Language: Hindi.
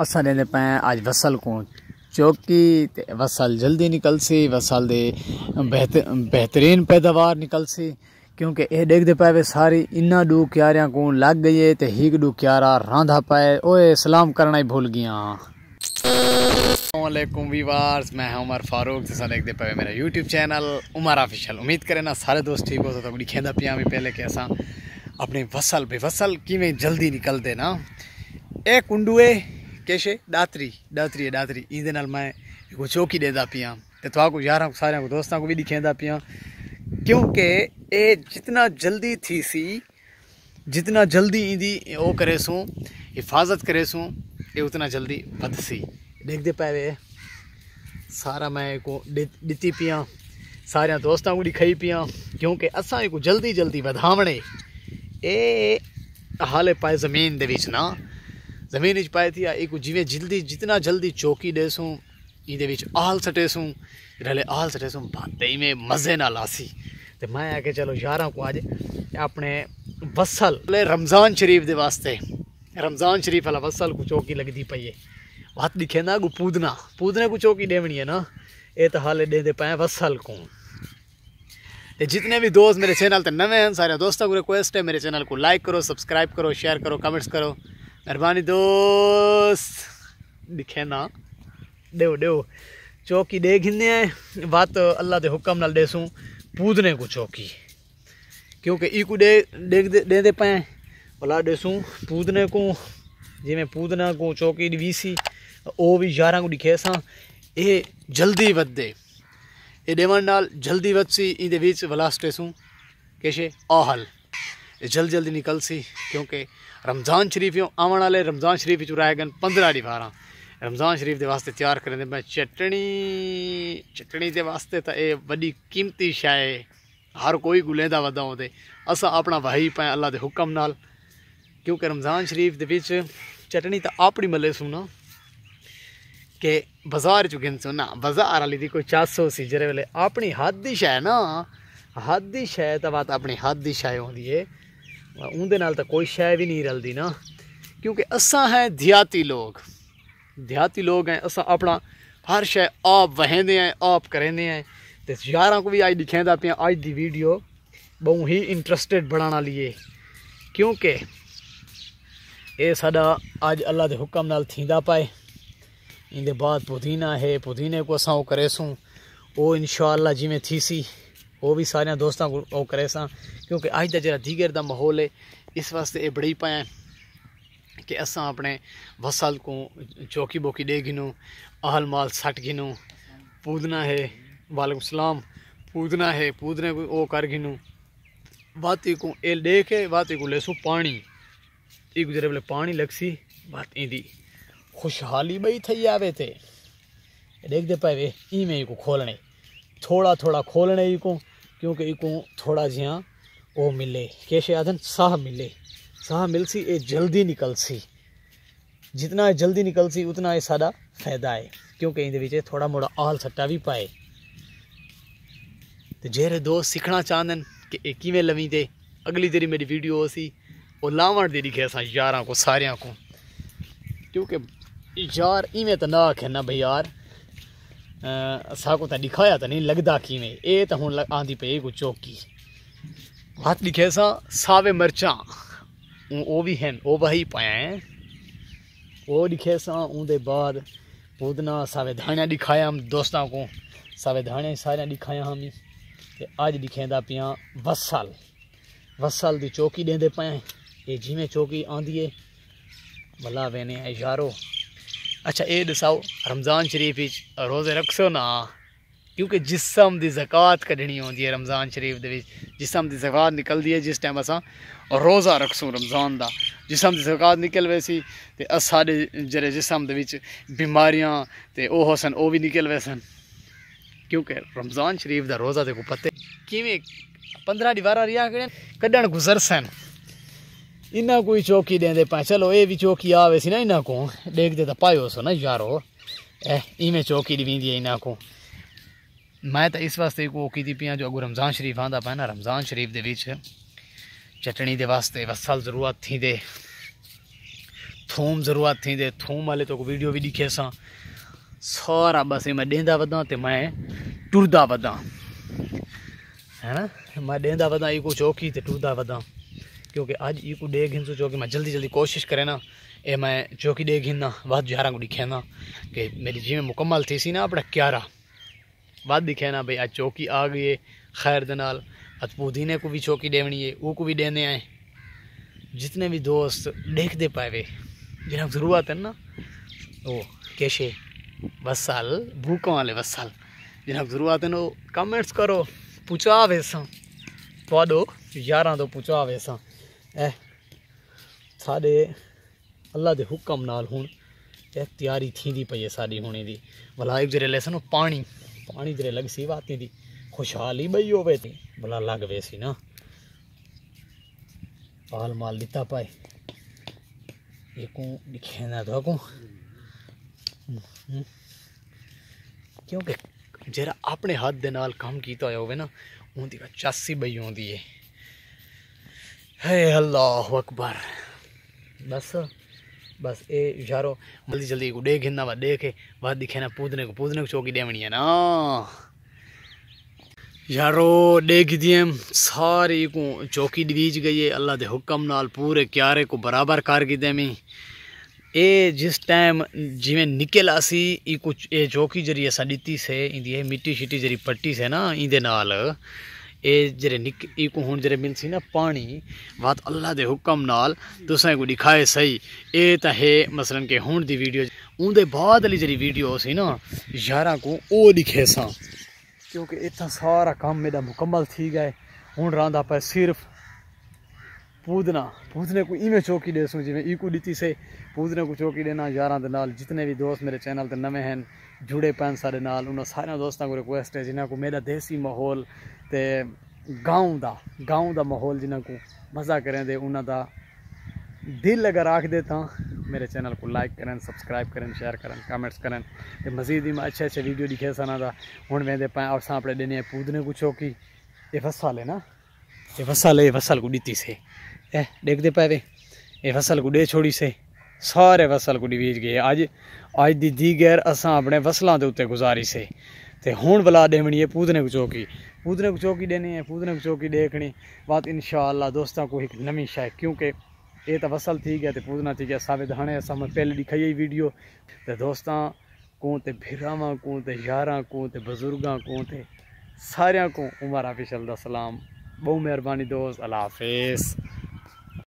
असा रहंदे पाए आज वसल को चौकी वसल जल्दी निकलसी वसल दे बेहत बेहतरीन पैदावार निकल सी क्योंकि ये देखते पाए वे सारी इन्ना डू क्यारियां को लग गई है तो हीक डू क्यारा रांधा पाए ओए सलाम करना ही भूल गया वीवार्स मैं हूं उमर फारूक जैसा देखते पाए मेरा यूट्यूब चैनल उमर ऑफिशियल उम्मीद करें ना सारे दोस्त ठीक हो तो थोड़ी खेद पियाँ भी पहले कि असा अपनी वसल वसल कि जल्दी निकलते ना ए कुंडूए કેશે દાતરી દાતરી દાતરી ઇન્દેનલ મે કો ચોકી દેતા પિયા તતવા કો યાર સારે દોસ્તા કો વી દેખેંતા પિયા ક્યોકી એ જીતના જલ્દી થી સી જીતના જલ્દી ઇન્દી ઓ કરે સુ હિફાઝત કરે સુ એ ઉતના જલ્દી બધ થી દેખ દે પાયે સારા મે કો દીતી પિયા સારે દોસ્તા ઓ ગીખઈ પિયા ક્યોકી અસા એ કો જલ્દી જલ્દી વધાવણે એ હાલે પાઈ જમીન દે وچ ના जमीन पाए थी ਥੀ जिमें जल्दी जितना जल्दी चौकी ਜਲਦੀ ਚੌਕੀ ਦੇਸੂੰ ਇਹਦੇ ਵਿੱਚ ਆਲ ਸਟੇਸੂੰ ਰਲੇ ਆਲ ਸਟੇਸੂੰ ਬਾਤੇ ਹੀ तो मैं ਨਾਲ चलो यार ਮੈਂ ਆ ਕੇ ਚਲੋ ਯਾਰਾਂ ਕੋ ਅੱਜ ਆਪਣੇ रमज़ान शरीफ अला बसल को चौकी लगती पई है हथ लिखे ना अगू पूदना पूदने को चौकी देवनी है ना ये तो हाले दे, पाए बसल को ते जितने भी दोस्त मेरे चैनल ते नवे हैं सारे दोस्तों को रिक्वेस्ट है मेरे चैनल को लाइक करो सब्सक्राइब करो शेयर करो कमेंट्स करो ਮਿਹਰਬਾਨੀ ਦੋਸਤ ਦਿਖੇ ਨਾ ਦੇਓ ਦੇਓ ਚੌਕੀ ਦੇਖਿੰਦੇ ਆ ਬਾਤ ਅੱਲਾ ਦੇ ਹੁਕਮ ਨਾਲ ਦੇਸੂ ਪੂਦਨੇ ਕੋ ਚੌਕੀ ਕਿਉਂਕਿ ਇਹ ਕੋ ਦੇ ਦੇ ਪਏ ਭਲਾ ਦੇਸੂ ਪੂਦਨੇ ਕੋ ਜਿਵੇਂ ਪੂਦਨਾ ਕੋ ਚੌਕੀ ਦੀ ਸੀ ਉਹ ਵੀ 11 ਕੋ ਦਿਖੇ ਸਾਂ ਇਹ ਜਲਦੀ ਵੱਧੇ ਇਹ ਦੇਵਨ ਨਾਲ ਜਲਦੀ ਸੀ ਇਹਦੇ ਵਿੱਚ ਵਲਾਸਟੇਸੂ ਕਿਸ਼ੇ ਆਹਲ ਇਹ ਜਲ ਜਲਦੀ ਨਿਕਲ ਸੀ ਕਿਉਂਕਿ ਰਮਜ਼ਾਨ ਸ਼ਰੀਫ ਆਉਣ ਵਾਲੇ ਰਮਜ਼ਾਨ ਸ਼ਰੀਫ ਵਿੱਚ ਰਾਇਗਨ 15 ਦੀ 12 ਰਮਜ਼ਾਨ ਸ਼ਰੀਫ ਦੇ ਵਾਸਤੇ ਤਿਆਰ ਕਰਨ ਦੇ ਮੈਂ ਚਟਣੀ ਚਟਣੀ ਦੇ ਵਾਸਤੇ ਤਾਂ ਇਹ ਵੱਡੀ ਕੀਮਤੀ ਸ਼ਾਇ ਹਰ ਕੋਈ ਗੁਲੇ ਦਾ ਵਦਾ ਹੁੰਦੇ ਅਸਾਂ ਆਪਣਾ ਵਾਹੀ ਪਾਇ ਅੱਲਾ ਦੇ ਹੁਕਮ ਨਾਲ ਕਿਉਂਕਿ ਰਮਜ਼ਾਨ ਸ਼ਰੀਫ ਦੇ ਵਿੱਚ ਚਟਣੀ ਤਾਂ ਆਪਣੀ ਮੱਲੇ ਸੁਣਾ ਕਿ ਬਾਜ਼ਾਰ ਚ ਗਿਣ ਸੁਣਾ ਬਾਜ਼ਾਰ ਵਾਲੀ ਦੀ ਕੋਈ 400 ਸੀ ਜਰੇ ਵੇਲੇ ਆਪਣੀ ਹੱਦ ਦੀ ਸ਼ਾਇ ਨਾ ਹੱਦ ਦੀ ਸ਼ਾਇ ਤਾਂ ਬਾਤ ਆਪਣੀ ਹੱਦ ਦੀ ਸ਼ਾਇ ਹੁੰਦੀ ਏ ਉਹਦੇ ਨਾਲ ਤਾਂ ਕੋਈ ਸ਼ੈ ਵੀ ਨਹੀਂ ਰਲਦੀ ਨਾ ਕਿਉਂਕਿ ਅਸਾਂ ਹੈ ਦਿਹਾਤੀ ਲੋਕ ਦਿਹਾਤੀ ਲੋਕ ਹੈ ਅਸਾਂ ਆਪਣਾ ਹਰ ਸ਼ੈ ਆਪ ਵਹਿੰਦੇ ਆ ਆਪ ਕਰੇਂਦੇ ਆ ਤੇ ਯਾਰਾਂ ਕੋ ਵੀ ਅੱਜ ਦਿਖਾਉਂਦਾ ਪਿਆ ਅੱਜ ਦੀ ਵੀਡੀਓ ਬਹੁ ਹੀ ਇੰਟਰਸਟਿਡ ਬਣਾਉਣ ਲਈ ਕਿਉਂਕਿ ਇਹ ਸਾਡਾ ਅੱਜ ਅੱਲਾ ਦੇ ਹੁਕਮ ਨਾਲ ਥੀਂਦਾ ਪਾਏ ਇਹਦੇ ਬਾਅਦ ਪੁਦੀਨਾ ਹੈ ਪੁਦੀਨੇ ਕੋ ਅਸਾਂ ਉਹ ਕਰੇਸੂ ਉਹ ਇਨਸ਼ਾ ਅੱਲਾ ਜਿਵੇਂ ਥੀਸੀ ਉਹ भी सारे दोस्तों को करे ਕਰੇ ਸਾਂ ਕਿਉਂਕਿ ਅੱਜ ਦਾ ਜਿਹੜਾ ਦੀਗਰ ਦਾ ਮਾਹੌਲ ਹੈ ਇਸ ਵਾਸਤੇ ਇਹ ਬੜੀ ਪਾਇਆ ਕਿ ਅਸਾਂ ਆਪਣੇ ਵਸਲ ਕੋ ਚੌਕੀ ਬੋਕੀ गिनू ਗਿਨੂ ਅਹਲ ਮਾਲ ਸੱਟ ਗਿਨੂ ਪੂਦਨਾ ਹੈ वालेकुम सलाम पूदना है पूदने को कर घिनू बाती को ए देखे बाती को लेसू पानी एक गुजरे बोले पानी लगसी बात इंदी खुशहाली बई थी आवे थे देखते दे पाए ई को खोलने थोड़ा थोड़ा खोलने को क्योंकि इको थोड़ा जिया ओ मिले कैश आदन सह मिले साह मिलसी ए जल्दी निकलसी जितना ए जल्दी निकलसी उतना यह सा फायदा है क्योंकि इन थोड़ा मोड़ा आल सट्टा भी पाए तो जेरे दोस्त सीखना चाहते कि एक किमें लवी ते अगली जेरी मेरी वीडियो सी वो लावण दे दिखे असा यारा को सारे को क्योंकि यार इवें तो ना आखे ना भाई यार साको तो दिखाया तो नहीं लगता कि ये तो हूँ आँधी पे कोई चौकी हथ लिखे सा सावे मिर्चा वो भी हैं वो बही पाया है वो लिखे सा उनके बाद पूदना सावे धाना दिखाया हम दोस्तों को सावे धाने सारे दिखाया हम ते अज दिखेंदा पिया वसल वसल की चौकी देंदे पाए ये जिमें चौकी आँदी है भला वेने यारो अच्छा ये दसाओ रमज़ान शरीफ इच रोज़े रखसो ना क्योंकि जिसम की जक़ात कढ़नी होंगी है रमज़ान शरीफ के जिसम की जक़ात निकलती है जिस टाइम असा रोज़ा रखसूँ रमज़ान का जिसम की जक़ात निकल वैसी तो साढ़े जेरे जिसम बीमारियाँ तो वह सन वह भी निकल पे सन क्योंकि रमज़ान शरीफ का रोज़ा तो पते किमें पंद्रह दीवारा रिहा कड़न गुजर सन इना कोई चौकी दे दे पाए चलो ये भी चौकी आवे सी ना इना को देख दे तो पायो सो ना यारो ए इमें चौकी दींदी है इना को मैं तो इस वास्ते को की पियाँ जो अगू रमज़ान शरीफ आंदा पाया ना रमज़ान शरीफ के बीच चटनी के वास्ते वसल जरूरत थी दे थूम जरूरत थी दे थूम वाले तो वीडियो भी दिखे सा सारा बस मैं डेंदा वदा तो मैं टुरदा वदा है ना मैं डेंदा वदा ये को चौकी तो टुरदा वदा क्योंकि आज ये को डेग हिंसो जो कि मैं जल्दी जल्दी कोशिश करें ना ये मैं जो कि डेग हिंदा बाद यारह को दिखे ना कि मेरी जी मुकम्मल थी सी ना अपना क्यारा बाद दिखे ना भाई आज चौकी आ गई है खैर दाल अज पुदीने को भी चौकी देवनी है वो को भी देने आए जितने भी दोस्त देखते पाए जिन्हें जरूरत है ना वो कैशे वसाल भूखों वाले वसाल जिन्हें जरूरत है ना कमेंट्स करो पुछा वेसा तो यारह तो पुछा वेसा ਇਹ ਸਾਡੇ ਅੱਲਾ ਦੇ ਹੁਕਮ ਨਾਲ ਹੁਣ ਇਹ ਤਿਆਰੀ ਥੀਂਦੀ ਪਈ ਹੈ ਸਾਡੀ ਹੁਣੇ ਦੀ ਭਲਾ ਇੱਕ ਜਿਹੜੇ ਲੈਸਨ ਪਾਣੀ ਪਾਣੀ ਜਿਹੜੇ ਲੱਗ ਸੀ ਵਾਤੀ ਦੀ ਖੁਸ਼ਹਾਲੀ ਬਈ ਹੋਵੇ ਤੇ ਭਲਾ ਲੱਗ ਵੇ ਸੀ ਨਾ ਪਾਲ ਮਾਲ ਦਿੱਤਾ ਪਾਏ एकू दिखे ना तो को क्योंकि जरा अपने हाथ दे नाल काम किया होवे ना उनकी चासी बई होंगी है है अल्लाह अकबर बस बस ए इशारो जल्दी जल्दी को देख हिंदा वा देखे वह दिखे ना पूजने को पूजने को चौकी देवनी है ना यारो देख दिए सारी को चौकी डीज गई है अल्लाह के हुक्म नाल पूरे क्यारे को बराबर कार की देमी ए जिस टाइम जिमें निकल आसी ई कुछ ए चौकी जरी असा दीती से इंदी मिट्टी शिट्टी जरी पट्टी से ना इंदे नाल ਇਹ ਜਿਹੜੇ ਨਿਕ ਇੱਕ ਹੁਣ ਜਿਹੜੇ ਮਿਲ ਸੀ ਨਾ ਪਾਣੀ ਬਾਤ ਅੱਲਾ ਦੇ ਹੁਕਮ ਨਾਲ ਤੁਸੀਂ ਕੋ ਦਿਖਾਏ ਸਹੀ ਇਹ ਤਾਂ ਹੈ ਮਸਲਨ ਕਿ ਹੁਣ ਦੀ ਵੀਡੀਓ ਉਹਦੇ ਬਾਅਦ ਵਾਲੀ ਜਿਹੜੀ ਵੀਡੀਓ ਸੀ ਨਾ ਯਾਰਾਂ ਕੋ ਉਹ ਦਿਖੇ ਸਾਂ ਕਿਉਂਕਿ ਇਤਾਂ ਸਾਰਾ ਕੰਮ ਮੇਰਾ ਮੁਕੰਮਲ ਥੀ ਗਏ ਹੁਣ ਰਾਂਦਾ ਪਰ ਸਿਰਫ ਪੂਦਨਾ ਪੂਦਨੇ ਕੋ ਇਵੇਂ ਚੋਕੀ ਦੇ ਸੂ ਜਿਵੇਂ ਕੋ ਦਿੱਤੀ ਸੇ ਪੂਦਨੇ ਕੋ ਚੋਕੀ ਦੇਣਾ ਯਾਰਾਂ ਦੇ ਨਾਲ ਜਿਤਨੇ ਵੀ ਦੋਸਤ ਮੇਰੇ ਚੈਨਲ ਤੇ ਨਵੇਂ ਹਨ ਜੁੜੇ ਪੈਨ ਸਾਡੇ ਨਾਲ ਉਹਨਾਂ ਸਾਰਿਆਂ ਦੋਸਤਾਂ ਕੋ ਰਿਕੁਐਸਟ ਹੈ ਜਿਨ੍ਹਾਂ ਕੋ ਮੇਰਾ ਦੇਸੀ ਮਾਹੌਲ ਤੇ گاؤں ਦਾ گاؤں ਦਾ ਮਾਹੌਲ ਜਿਨ੍ਹਾਂ ਕੋ ਮਜ਼ਾ ਕਰਨ ਦੇ ਉਹਨਾਂ ਦਾ ਦਿਲ ਅਗਰ ਆਖ ਦੇ मेरे चैनल को लाइक करें सब्सक्राइब करें शेयर करें कमेंट्स करें तो मजीद ही में अच्छे अच्छे वीडियो दिखे सना था हूँ वेंदे पाए अपने देने पूदने को चौकी ये फसल है ना ये फसल है फसल को दीती से ए देखते पाए वे ये फसल को दे छोड़ी से सारे फसल को डिवीज गए अज अज की दीगर असा अपने फसलों के उत्ते गुजारी से हूँ बला देवनी है पूदने को चौकी पूजने को चौकी देनी है पूजने चौकी देखनी बात इनशाला दोस्तों को एक नवी शायद क्योंकि ये तो वसल थी गया तो पूजना थी गया साबित हाने असा पहले दिखाई वीडियो तो दोस्तों को भिराव को तो यार को तो को तो सारे को उमर आफिशल सलाम बहुत मेहरबानी दोस्त अल्लाह हाफिज़